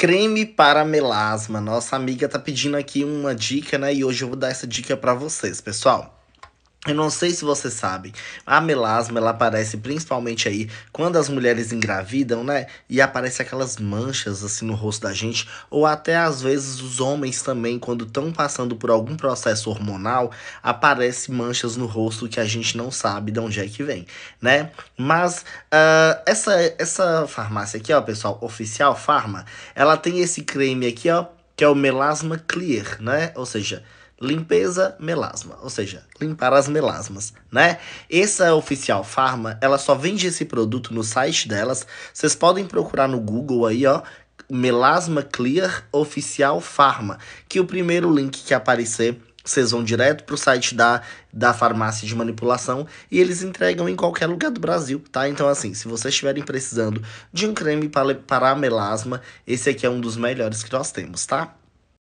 Creme para melasma. Nossa amiga tá pedindo aqui uma dica, né? E hoje eu vou dar essa dica para vocês, pessoal. Eu não sei se vocês sabem, a melasma ela aparece principalmente aí quando as mulheres engravidam, né? E aparece aquelas manchas assim no rosto da gente, ou até às vezes os homens também quando estão passando por algum processo hormonal, aparece manchas no rosto que a gente não sabe de onde é que vem, né? Mas uh, essa essa farmácia aqui, ó, pessoal, Oficial Farma, ela tem esse creme aqui, ó, que é o Melasma Clear, né? Ou seja, limpeza melasma, ou seja, limpar as melasmas, né? Essa Oficial Pharma, ela só vende esse produto no site delas. Vocês podem procurar no Google aí, ó, Melasma Clear Oficial Pharma, que o primeiro link que aparecer vocês vão direto pro site da, da farmácia de manipulação e eles entregam em qualquer lugar do Brasil, tá? Então, assim, se vocês estiverem precisando de um creme para, para melasma, esse aqui é um dos melhores que nós temos, tá?